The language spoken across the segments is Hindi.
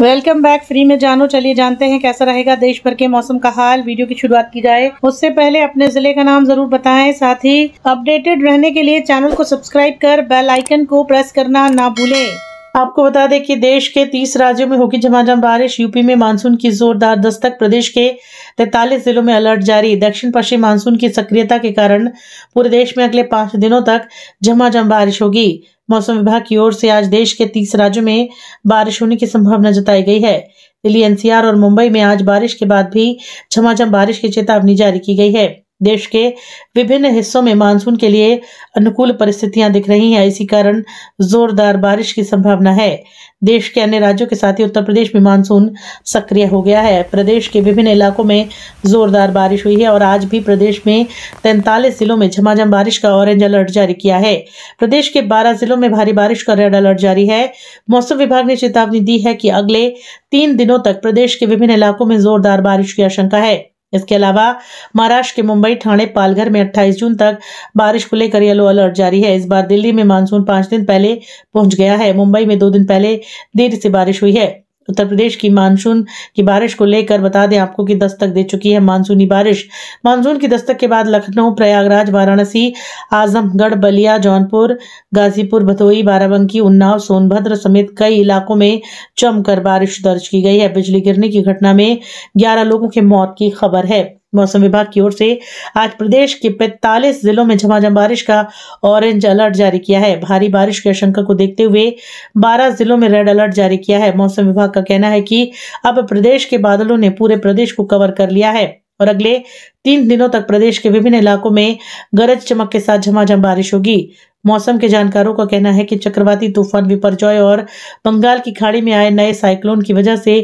वेलकम बैक फ्री में जानो चलिए जानते हैं कैसा रहेगा देश भर के मौसम का हाल वीडियो की शुरुआत की जाए उससे पहले अपने जिले का नाम जरूर बताएं साथ ही अपडेटेड रहने के लिए चैनल को सब्सक्राइब कर बेल आइकन को प्रेस करना ना भूलें आपको बता दें कि देश के तीस राज्यों में होगी झमाझम बारिश यूपी में मानसून की जोरदार दस्तक प्रदेश के तैतालीस जिलों में अलर्ट जारी दक्षिण पश्चिम मानसून की सक्रियता के कारण पूरे देश में अगले पांच दिनों तक झमाझम बारिश होगी मौसम विभाग की ओर से आज देश के तीस राज्यों में बारिश होने की संभावना जताई गई है दिल्ली एनसीआर और मुंबई में आज बारिश के बाद भी झमाझम बारिश की चेतावनी जारी की गई है देश के विभिन्न हिस्सों में मानसून के लिए अनुकूल परिस्थितियां दिख रही हैं इसी कारण जोरदार बारिश की संभावना है देश के अन्य राज्यों के साथ ही उत्तर प्रदेश में मानसून सक्रिय हो गया है प्रदेश के विभिन्न इलाकों में जोरदार बारिश हुई है और आज भी प्रदेश में तैंतालीस जिलों में झमाझम बारिश का ऑरेंज अलर्ट जारी किया है प्रदेश के बारह जिलों में भारी बारिश का रेड अलर्ट जारी है मौसम विभाग ने चेतावनी दी है कि अगले तीन दिनों तक प्रदेश के विभिन्न इलाकों में जोरदार बारिश की आशंका है इसके अलावा महाराष्ट्र के मुंबई ठाणे पालघर में 28 जून तक बारिश को लेकर येलो अलर्ट जारी है इस बार दिल्ली में मानसून पांच दिन पहले पहुंच गया है मुंबई में दो दिन पहले देर से बारिश हुई है उत्तर प्रदेश की मानसून की बारिश को लेकर बता दें आपको कि दस्तक दे चुकी है मानसूनी बारिश मानसून की दस्तक के बाद लखनऊ प्रयागराज वाराणसी आजमगढ़ बलिया जौनपुर गाजीपुर भतोई बाराबंकी उन्नाव सोनभद्र समेत कई इलाकों में जमकर बारिश दर्ज की गई है बिजली गिरने की घटना में ग्यारह लोगों की मौत की खबर है मौसम विभाग की ओर से आज प्रदेश के 45 जिलों में झमाझम बारिश का ऑरेंज अलर्ट जारी किया है भारी बारिश की आशंका को देखते हुए 12 जिलों में रेड अलर्ट जारी किया है मौसम विभाग का कहना है कि अब प्रदेश के बादलों ने पूरे प्रदेश को कवर कर लिया है और अगले तीन दिनों तक प्रदेश के विभिन्न इलाकों में गरज चमक के साथ झमाझम बारिश होगी मौसम के जानकारों का कहना है कि चक्रवाती तूफान विपरजॉय और बंगाल की खाड़ी में आए नए साइक्लोन की वजह से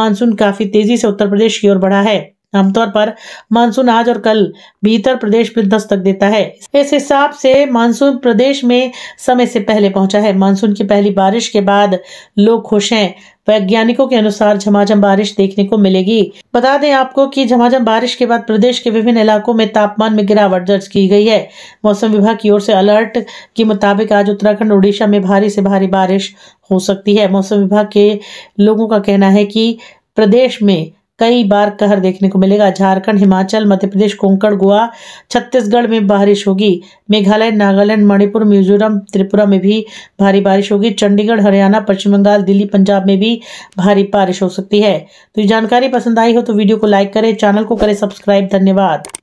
मानसून काफी तेजी से उत्तर प्रदेश की ओर बढ़ा है आमतौर पर मानसून आज और कल भीतर प्रदेश में दस्तक देता है इस हिसाब से मानसून प्रदेश में समय से पहले पहुंचा है मानसून की पहली बारिश के बाद लोग खुश हैं वैज्ञानिकों के अनुसार झमाझम बारिश देखने को मिलेगी बता दें आपको कि झमाझम बारिश के बाद प्रदेश के विभिन्न इलाकों में तापमान में गिरावट दर्ज की गई है मौसम विभाग की ओर से अलर्ट के मुताबिक आज उत्तराखंड उड़ीसा में भारी से भारी बारिश हो सकती है मौसम विभाग के लोगों का कहना है कि प्रदेश में कई बार कहर देखने को मिलेगा झारखंड हिमाचल मध्य प्रदेश कोंकण गोवा छत्तीसगढ़ में बारिश होगी मेघालय नागालैंड मणिपुर मिजोरम त्रिपुरा में भी भारी बारिश होगी चंडीगढ़ हरियाणा पश्चिम बंगाल दिल्ली पंजाब में भी भारी बारिश हो सकती है तो ये जानकारी पसंद आई हो तो वीडियो को लाइक करें चैनल को करें सब्सक्राइब धन्यवाद